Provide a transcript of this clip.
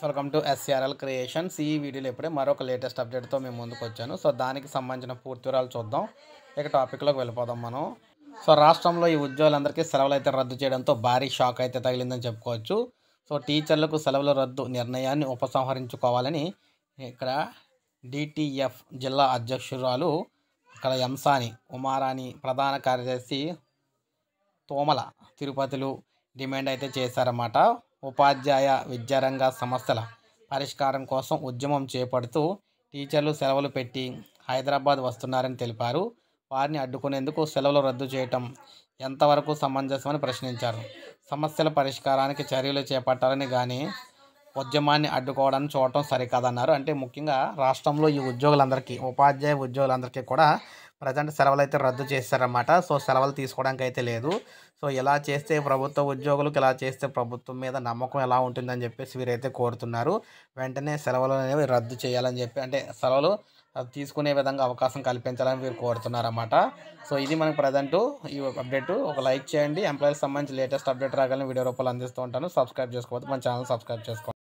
welcome to SRL creations ఈ వీడియోలో ఇప్పుడే మరొక లేటెస్ట్ అప్డేట్తో మేము ముందుకు వచ్చాను సో దానికి సంబంధించిన పూర్తి వివరాలు చూద్దాం ఇక టాపిక్లోకి వెళ్ళిపోదాం మనం సో రాష్ట్రంలో ఈ ఉద్యోగులందరికీ సెలవులు అయితే రద్దు చేయడంతో భారీ షాక్ అయితే తగిలిందని చెప్పుకోవచ్చు సో టీచర్లకు సెలవుల రద్దు నిర్ణయాన్ని ఉపసంహరించుకోవాలని ఇక్కడ డిటిఎఫ్ జిల్లా అధ్యక్షురాలు ఇక్కడ ఎంసాని ఉమారాణి ప్రధాన కార్యదర్శి తోమల తిరుపతిలు డిమాండ్ అయితే చేశారన్నమాట ఉపాధ్యాయ విద్యారంగ సమస్యల పరిష్కారం కోసం ఉద్యమం చేపడుతూ టీచర్లు సెలవులు పెట్టి హైదరాబాద్ వస్తున్నారని తెలిపారు వారిని అడ్డుకునేందుకు సెలవులు రద్దు చేయటం ఎంతవరకు సమంజసమని ప్రశ్నించారు సమస్యల పరిష్కారానికి చర్యలు చేపట్టాలని కానీ ఉద్యమాన్ని అడ్డుకోవడం చూడటం సరికాదన్నారు అంటే ముఖ్యంగా రాష్ట్రంలో ఈ ఉద్యోగులందరికీ ఉపాధ్యాయ ఉద్యోగులందరికీ కూడా ప్రజెంట్ సెలవులు అయితే రద్దు చేస్తారన్నమాట సో సెలవులు తీసుకోవడానికి అయితే లేదు సో ఇలా చేస్తే ప్రభుత్వ ఉద్యోగులకు ఇలా చేస్తే ప్రభుత్వం మీద నమ్మకం ఎలా ఉంటుందని చెప్పేసి వీరైతే కోరుతున్నారు వెంటనే సెలవులు అనేవి రద్దు చేయాలని చెప్పి అంటే సెలవులు తీసుకునే విధంగా అవకాశం కల్పించాలని వీరు కోరుతున్నారన్నమాట సో ఇది మనకు ప్రజెంటు ఈ అప్డేట్ ఒక లైక్ చేయండి ఎంప్లాయీస్ సంబంధించి లేటెస్ట్ అప్డేట్ రాగాలని వీడియో రూపాయలు అందిస్తూ ఉంటాను సబ్స్క్రైబ్ చేసుకోవద్దు మన ఛానల్ సబ్స్క్రైబ్ చేసుకోండి